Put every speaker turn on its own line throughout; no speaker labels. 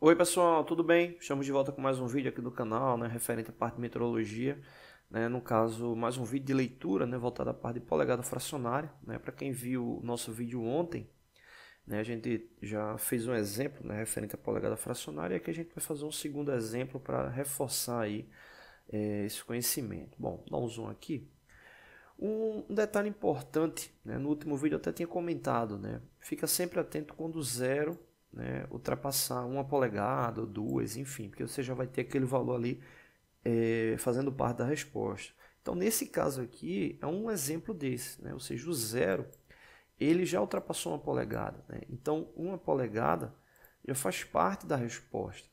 Oi pessoal, tudo bem? Estamos de volta com mais um vídeo aqui do canal, né, referente à parte de meteorologia, né, no caso mais um vídeo de leitura, né, voltado à parte de polegada fracionária, né, para quem viu o nosso vídeo ontem, né, a gente já fez um exemplo, né, referente à polegada fracionária, e aqui a gente vai fazer um segundo exemplo para reforçar aí é, esse conhecimento. Bom, dá um zoom aqui. Um detalhe importante, né, no último vídeo eu até tinha comentado, né, fica sempre atento quando zero né, ultrapassar uma polegada ou duas, enfim, porque você já vai ter aquele valor ali é, fazendo parte da resposta. Então, nesse caso aqui, é um exemplo desse, né? ou seja, o zero ele já ultrapassou uma polegada. Né? Então, uma polegada já faz parte da resposta.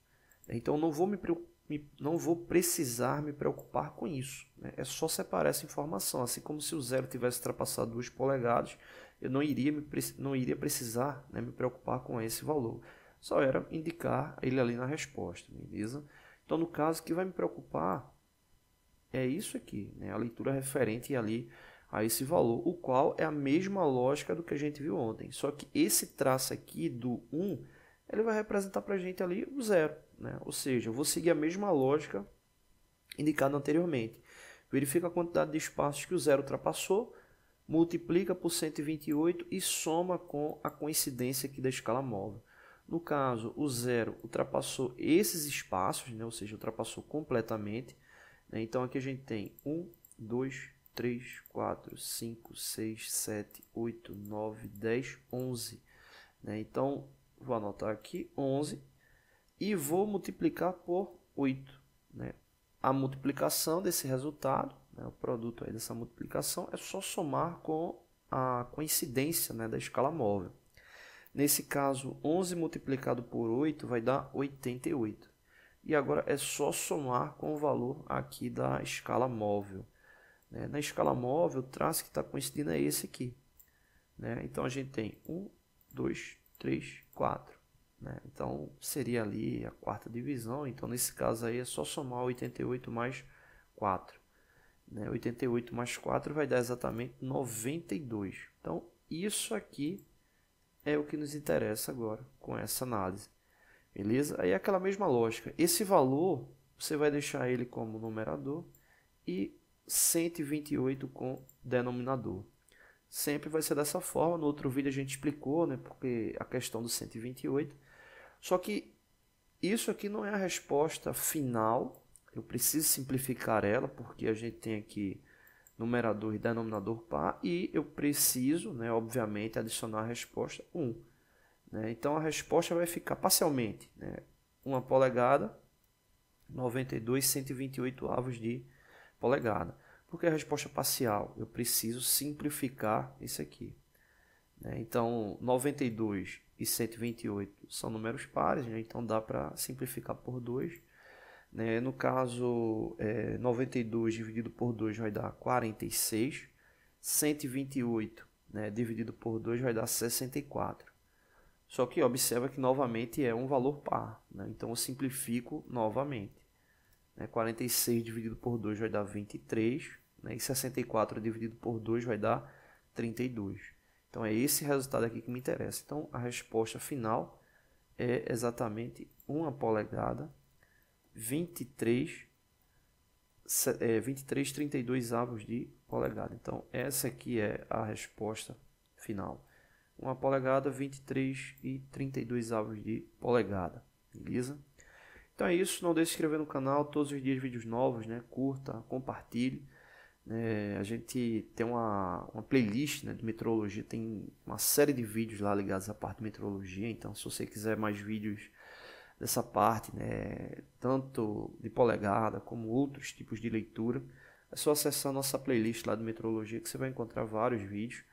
Né? Então, não vou me preocupar me, não vou precisar me preocupar com isso. Né? É só separar essa informação. Assim como se o zero tivesse ultrapassado 2 polegadas, eu não iria, me, não iria precisar né, me preocupar com esse valor. Só era indicar ele ali na resposta, beleza? Então, no caso, que vai me preocupar é isso aqui, né? a leitura referente ali a esse valor, o qual é a mesma lógica do que a gente viu ontem. Só que esse traço aqui do 1, ele vai representar para a gente ali o zero. Né? Ou seja, eu vou seguir a mesma lógica indicada anteriormente. Verifica a quantidade de espaços que o zero ultrapassou, multiplica por 128 e soma com a coincidência aqui da escala móvel. No caso, o zero ultrapassou esses espaços, né? ou seja, ultrapassou completamente. Né? Então, aqui a gente tem 1, 2, 3, 4, 5, 6, 7, 8, 9, 10, 11. Né? Então, vou anotar aqui 11 e vou multiplicar por 8. Né? A multiplicação desse resultado, né, o produto aí dessa multiplicação, é só somar com a coincidência né, da escala móvel. Nesse caso, 11 multiplicado por 8 vai dar 88. E agora é só somar com o valor aqui da escala móvel. Né? Na escala móvel, o traço que está coincidindo é esse aqui. Né? Então, a gente tem 1, 2, 3, 4. Né? Então seria ali a quarta divisão. Então nesse caso aí é só somar 88 mais 4. Né? 88 mais 4 vai dar exatamente 92. Então isso aqui é o que nos interessa agora com essa análise. Beleza? Aí é aquela mesma lógica. Esse valor você vai deixar ele como numerador e 128 com denominador. Sempre vai ser dessa forma. No outro vídeo a gente explicou, né, porque a questão do 128 só que isso aqui não é a resposta final. Eu preciso simplificar ela porque a gente tem aqui numerador e denominador par e eu preciso, né, obviamente, adicionar a resposta 1. Né? Então a resposta vai ficar parcialmente né, 1 polegada, 92, 128 avos de polegada. Porque a resposta parcial, eu preciso simplificar isso aqui. Né? Então, 92 e 128 são números pares, né? então dá para simplificar por 2. Né? No caso, é, 92 dividido por 2 vai dar 46. 128 né, dividido por 2 vai dar 64. Só que observa que novamente é um valor par, né? então eu simplifico novamente. Né? 46 dividido por 2 vai dar 23, né? e 64 dividido por 2 vai dar 32. Então é esse resultado aqui que me interessa. Então a resposta final é exatamente 1 polegada, 23, é, 23 32 avos de polegada. Então essa aqui é a resposta final. 1 polegada, 23 e 32 avos de polegada. Beleza? Então é isso, não deixe de se inscrever no canal, todos os dias vídeos novos, né? Curta, compartilhe. É, a gente tem uma, uma playlist né, de metrologia, tem uma série de vídeos lá ligados à parte de metrologia. Então, se você quiser mais vídeos dessa parte, né, tanto de polegada como outros tipos de leitura, é só acessar nossa playlist lá de metrologia que você vai encontrar vários vídeos.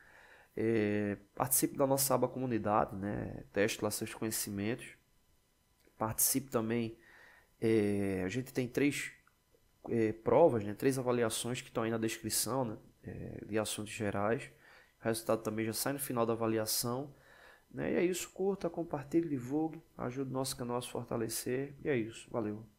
É, participe da nossa aba comunidade, né, teste lá seus conhecimentos. Participe também. É, a gente tem três é, provas, né? três avaliações que estão aí na descrição né? é, de assuntos gerais. O resultado também já sai no final da avaliação. Né? E é isso, curta, compartilhe, divulgue, ajude o nosso canal a se fortalecer. E é isso, valeu.